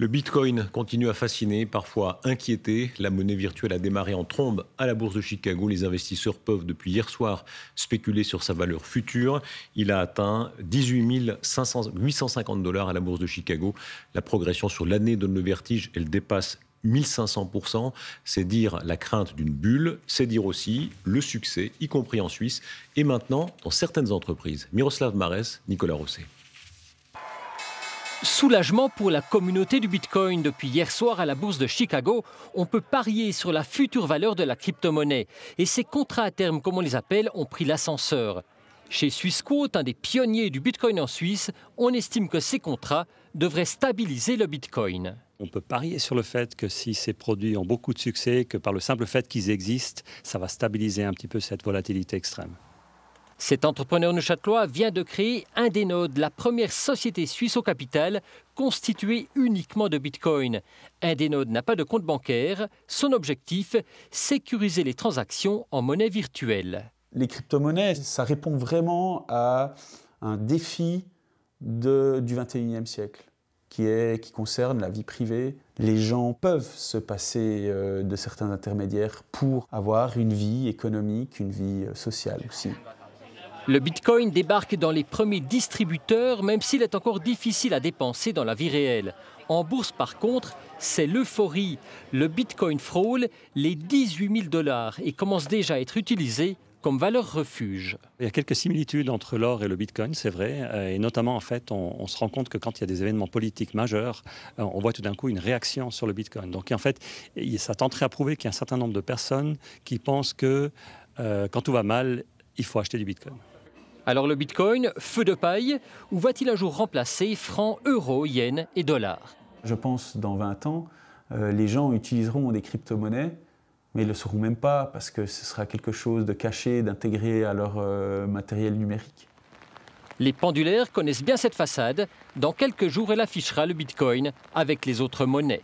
Le Bitcoin continue à fasciner, parfois inquiéter. La monnaie virtuelle a démarré en trombe à la bourse de Chicago. Les investisseurs peuvent depuis hier soir spéculer sur sa valeur future. Il a atteint 18 850 dollars à la bourse de Chicago. La progression sur l'année donne le vertige. Elle dépasse 1500%, c'est dire la crainte d'une bulle, c'est dire aussi le succès, y compris en Suisse, et maintenant dans certaines entreprises. Miroslav Mares, Nicolas Rosset. Soulagement pour la communauté du Bitcoin. Depuis hier soir à la bourse de Chicago, on peut parier sur la future valeur de la crypto-monnaie. Et ces contrats à terme, comme on les appelle, ont pris l'ascenseur. Chez Swissquote, un des pionniers du Bitcoin en Suisse, on estime que ces contrats devraient stabiliser le Bitcoin. On peut parier sur le fait que si ces produits ont beaucoup de succès, que par le simple fait qu'ils existent, ça va stabiliser un petit peu cette volatilité extrême. Cet entrepreneur neuchâtelois vient de créer Indenode, la première société suisse au capital constituée uniquement de Bitcoin. Indenode n'a pas de compte bancaire. Son objectif, sécuriser les transactions en monnaie virtuelle. Les crypto-monnaies, ça répond vraiment à un défi du 21e siècle. qui, concerne la vie privée. Les gens peuvent se passer euh, de certains intermédiaires pour avoir une vie économique, une vie euh, sociale aussi. Le Bitcoin débarque dans les premiers distributeurs, même s'il est encore difficile à dépenser dans la vie réelle. En bourse, par contre, c'est l'euphorie. Le Bitcoin frôle les 18 000 dollars et commence déjà à être utilisé comme valeur refuge. Il y a quelques similitudes entre l'or et le bitcoin, c'est vrai, euh, et notamment en fait, on, se rend compte que quand il y a des événements politiques majeurs, euh, on voit tout d'un coup une réaction sur le bitcoin. Donc en fait, ça tenterait à prouver qu'il y a un certain nombre de personnes qui pensent que euh, quand tout va mal, il faut acheter du bitcoin. Alors le Bitcoin, feu de paille, ou va-t-il un jour remplacer francs, euros, yens et dollars Je pense dans 20 ans, euh, les gens utiliseront des crypto-monnaies, mais ils ne le sauront même pas parce que ce sera quelque chose de caché, d'intégré à leur euh, matériel numérique. Les pendulaires connaissent bien cette façade. Dans quelques jours, elle affichera le Bitcoin avec les autres monnaies.